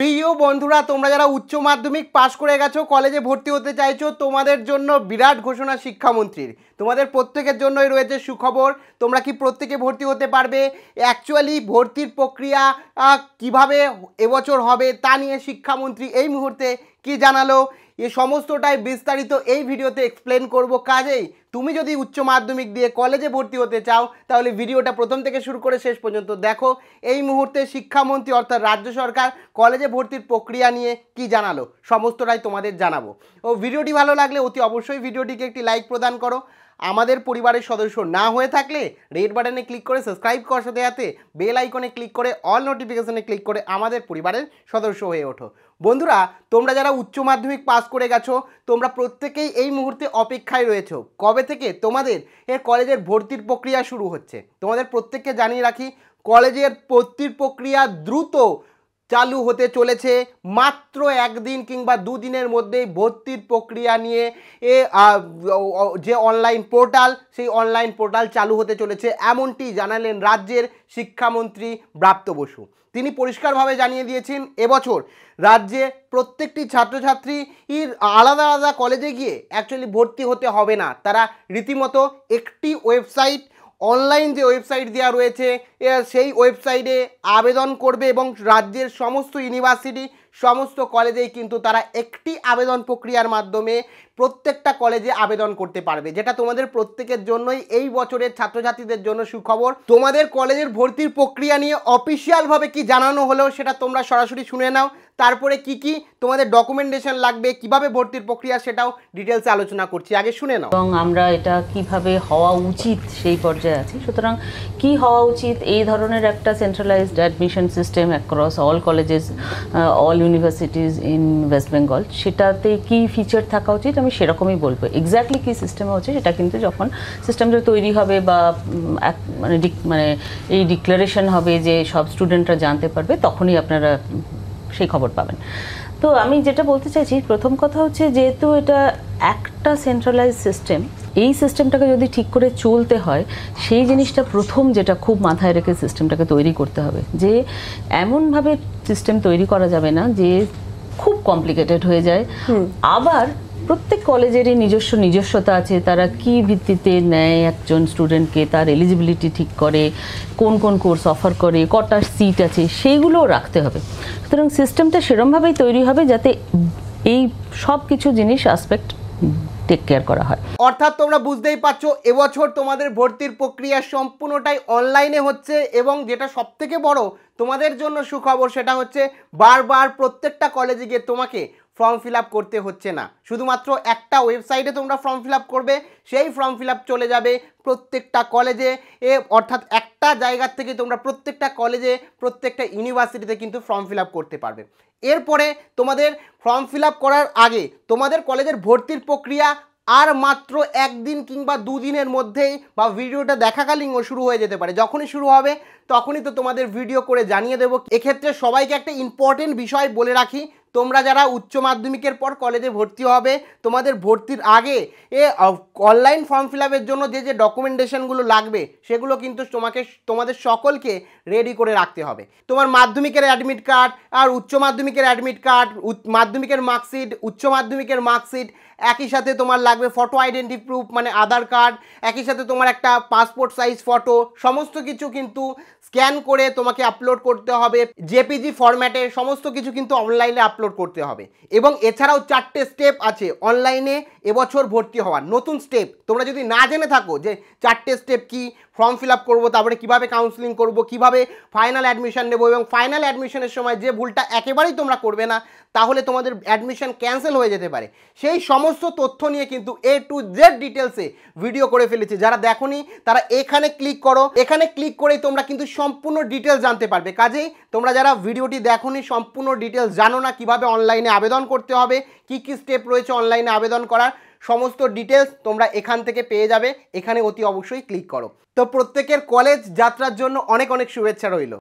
প্রিয় বন্ধুরা তোমরা যারা উচ্চ মাধ্যমিক পাশ করে গেছো কলেজে ভর্তি হতে চাইছো তোমাদের জন্য বিরাট ঘোষণা শিক্ষামন্ত্রীর তোমাদের প্রত্যেকের জন্যই রয়েছে সুখবর তোমরা কি প্রত্যেকে ভর্তি হতে পারবে অ্যাকচুয়ালি ভর্তির প্রক্রিয়া কিভাবে এবছর হবে তা নিয়ে শিক্ষামন্ত্রী এই মুহূর্তে কি জানালো এ সমস্তটাই বিস্তারিত এই ভিডিওতে এক্সপ্লেন করব কাজেই তুমি যদি উচ্চ মাধ্যমিক দিয়ে কলেজে ভর্তি হতে চাও তাহলে ভিডিওটা প্রথম থেকে শুরু করে শেষ পর্যন্ত দেখো এই মুহূর্তে শিক্ষামন্ত্রী অর্থাৎ রাজ্য সরকার কলেজে ভর্তির প্রক্রিয়া নিয়ে কি জানালো সমস্তটাই তোমাদের জানাবো ও ভিডিওটি ভালো লাগলে অতি অবশ্যই ভিডিওটিকে একটি লাইক প্রদান করো আমাদের পরিবারের সদস্য না হয়ে থাকলে রেড বাটনে ক্লিক করে সাবস্ক্রাইব করার সাথে সাথে বেল আইকনে ক্লিক করে অল নোটিফিকেশনে ক্লিক করে আমাদের পরিবারের সদস্য হয়ে ওঠো বন্ধুরা তোমরা যারা উচ্চ মাধ্যমিক পাস করে গেছো তোমরা প্রত্যেকেই এই মুহূর্তে অপেক্ষায় রয়েছো কবে থেকে তোমাদের এর কলেজের ভর্তির প্রক্রিয়া শুরু হচ্ছে তোমাদের প্রত্যেককে জানিয়ে রাখি কলেজের ভর্তির প্রক্রিয়া দ্রুত চালু হতে চলেছে মাত্র একদিন কিংবা দুদিনের মধ্যেই ভর্তির প্রক্রিয়া নিয়ে এ যে অনলাইন পোর্টাল সেই অনলাইন পোর্টাল চালু হতে চলেছে এমনটি জানালেন রাজ্যের শিক্ষামন্ত্রী ব্রাপ্ত বসু তিনি পরিষ্কারভাবে জানিয়ে দিয়েছেন এবছর রাজ্যে প্রত্যেকটি ছাত্রছাত্রীর আলাদা আলাদা কলেজে গিয়ে অ্যাকচুয়ালি ভর্তি হতে হবে না তারা রীতিমতো একটি ওয়েবসাইট অনলাইন যে ওয়েবসাইট দেওয়া রয়েছে সেই ওয়েবসাইটে আবেদন করবে এবং রাজ্যের সমস্ত ইউনিভার্সিটি সমস্ত কলেজেই কিন্তু তারা একটি আবেদন প্রক্রিয়ার মাধ্যমে প্রত্যেকটা কলেজে আবেদন করতে পারবে যেটা তোমাদের প্রত্যেকের জন্যই এই বছরের ছাত্রছাত্রীদের জন্য সুখবর তোমাদের কলেজের ভর্তির প্রক্রিয়া নিয়ে অফিসিয়ালভাবে কি জানানো হলো সেটা তোমরা সরাসরি শুনে নাও তারপরে কি কি তোমাদের ডকুমেন্টেশন লাগবে কিভাবে ভর্তির প্রক্রিয়া সেটাও ডিটেলসে আলোচনা করছি আগে শুনে নাও এবং আমরা এটা কিভাবে হওয়া উচিত সেই পর্যায়ে আছি সুতরাং কি হওয়া উচিত এই ধরনের একটা centralised admission system across all colleges all universities in West Bengal সেটাতে কি ফিচার থাকা উচিত আমি সেরকমই বলবো এক্স্যাক্টলি কী সিস্টেমে হচ্ছে সেটা কিন্তু যখন সিস্টেমটা তৈরি হবে বা মানে মানে এই ডিক্লারেশন হবে যে সব স্টুডেন্টরা জানতে পারবে তখনই আপনারা সেই খবর পাবেন তো আমি যেটা বলতে চাইছি প্রথম কথা হচ্ছে যেহেতু এটা একটা সেন্ট্রালাইজ সিস্টেম এই সিস্টেমটাকে যদি ঠিক করে চলতে হয় সেই জিনিসটা প্রথম যেটা খুব মাথায় রেখে সিস্টেমটাকে তৈরি করতে হবে যে এমনভাবে সিস্টেম তৈরি করা যাবে না যে খুব কমপ্লিকেটেড হয়ে যায় আবার প্রত্যেক কলেজেরই নিজস্ব নিজস্বতা আছে তারা কি ভিত্তিতে নেয় একজন স্টুডেন্টকে তার এলিজিবিলিটি ঠিক করে কোন কোন কোর্স অফার করে কটা সিট আছে সেইগুলোও রাখতে হবে সুতরাং সিস্টেমটা সেরমভাবেই তৈরি হবে যাতে এই সব কিছু জিনিস আসপেক্ট টেক কেয়ার করা হয় অর্থাৎ তোমরা বুঝতেই পারছো এবছর তোমাদের ভর্তির প্রক্রিয়া সম্পূর্ণটাই অনলাইনে হচ্ছে এবং যেটা সবথেকে বড় তোমাদের জন্য সুখবর সেটা হচ্ছে বারবার প্রত্যেকটা কলেজে গিয়ে তোমাকে ফর্ম ফিল করতে হচ্ছে না শুধুমাত্র একটা ওয়েবসাইটে তোমরা ফর্ম ফিল করবে সেই ফর্ম ফিল চলে যাবে প্রত্যেকটা কলেজে এ অর্থাৎ একটা জায়গার থেকে তোমরা প্রত্যেকটা কলেজে প্রত্যেকটা ইউনিভার্সিটিতে কিন্তু ফর্ম ফিল করতে পারবে এরপরে তোমাদের ফর্ম ফিল করার আগে তোমাদের কলেজের ভর্তির প্রক্রিয়া আর মাত্র একদিন কিংবা দুদিনের মধ্যেই বা ভিডিওটা দেখাকালীনও শুরু হয়ে যেতে পারে যখনই শুরু হবে তখনই তো তোমাদের ভিডিও করে জানিয়ে দেবো এক্ষেত্রে সবাইকে একটা ইম্পর্টেন্ট বিষয় বলে রাখি তোমরা যারা উচ্চ মাধ্যমিকের পর কলেজে ভর্তি হবে তোমাদের ভর্তির আগে এ অনলাইন ফর্ম ফিল জন্য যে যে ডকুমেন্টেশনগুলো লাগবে সেগুলো কিন্তু তোমাকে তোমাদের সকলকে রেডি করে রাখতে হবে তোমার মাধ্যমিকের অ্যাডমিট কার্ড আর উচ্চ মাধ্যমিকের অ্যাডমিট কার্ড মাধ্যমিকের মার্কশিট উচ্চ মাধ্যমিকের মার্কশিট একই সাথে তোমার লাগবে ফটো আইডেন্টি প্রুফ মানে আধার কার্ড একই সাথে তোমার একটা পাসপোর্ট সাইজ ফটো সমস্ত কিছু কিন্তু স্ক্যান করে তোমাকে আপলোড করতে হবে জেপিজি ফরম্যাটে সমস্ত কিছু কিন্তু অনলাইনে আপলোড করতে হবে এবং এছাড়াও চারটে স্টেপ আছে অনলাইনে এবছর ভর্তি হওয়ার নতুন স্টেপ তোমরা যদি না জেনে থাকো যে চারটে স্টেপ কি ফর্ম ফিল আপ করবো তারপরে কীভাবে কাউন্সিলিং করব কিভাবে ফাইনাল অ্যাডমিশন নেবো এবং ফাইনাল অ্যাডমিশনের সময় যে ভুলটা একেবারেই তোমরা করবে না তাহলে তোমাদের অ্যাডমিশন ক্যান্সেল হয়ে যেতে পারে সেই সমস্ত তথ্য নিয়ে কিন্তু এ টু জেড ডিটেলসে ভিডিও করে ফেলেছি যারা দেখো তারা এখানে ক্লিক করো এখানে ক্লিক করেই তোমরা কিন্তু সম্পূর্ণ ডিটেল জানতে পারবে কাজেই তোমরা যারা ভিডিওটি দেখোনি সম্পূর্ণ ডিটেলস জানো না কিভাবে অনলাইনে আবেদন করতে হবে কি কি স্টেপ রয়েছে অনলাইনে আবেদন করার সমস্ত ডিটেলস তোমরা এখান থেকে পেয়ে যাবে এখানে অতি অবশ্যই ক্লিক করো তো প্রত্যেকের কলেজ যাত্রার জন্য অনেক অনেক শুভেচ্ছা রইল